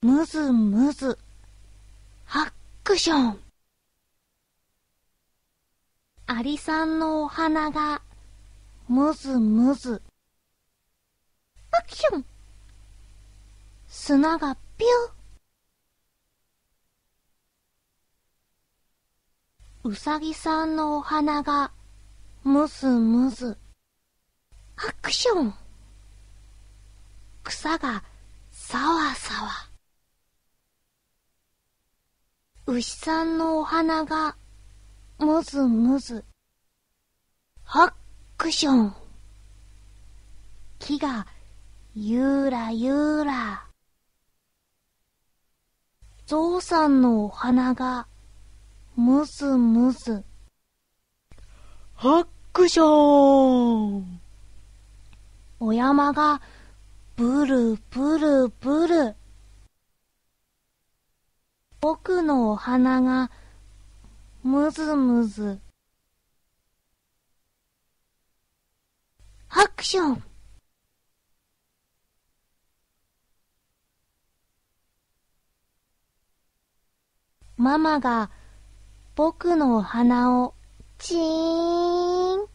むずむず。ハックション。アリさんのお花が、むずむず。アクション砂がぴゅうさぎさんのお花が、むずむず。アクション草が、さお。牛さんのお花が、もずもず。ハックション。木が、ゆーらゆーら。ゾウさんのお花が、むずむず。ハックション。お山が、ブルブルブル。僕のお花がむずむず。アクションママが僕のお花をチーン